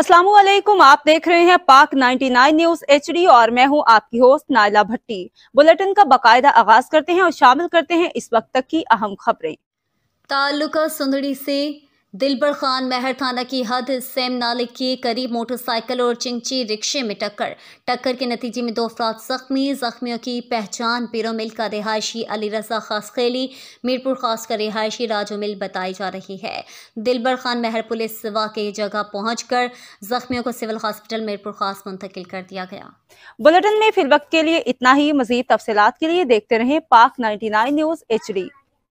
असलम आप देख रहे हैं पाक 99 न्यूज एच और मैं हूं आपकी होस्ट नायला भट्टी बुलेटिन का बकायदा आगाज करते हैं और शामिल करते हैं इस वक्त तक की अहम खबरें ताल्लुका सुंदड़ी से दिलबर खान महर थाना की हद सेम नाले के करीब मोटरसाइकिल और चिंची रिक्शे में टक्कर टक्कर के नतीजे में दो अफराद जख्मी जख्मियों की पहचान पिरो मिल का रिहायशी अली रजा खासखेली मीरपुर खास का रिहायशी राजो मिल बताई जा रही है दिलबर खान महर पुलिस के जगह पहुँच कर जख्मियों को सिविल हॉस्पिटल मीरपुर खास मुंतकिल कर दिया गया बुलेटिन में फिर वक्त के लिए इतना ही मजीद तफसीत के लिए देखते रहे पाक नाइन्टी न्यूज एच डी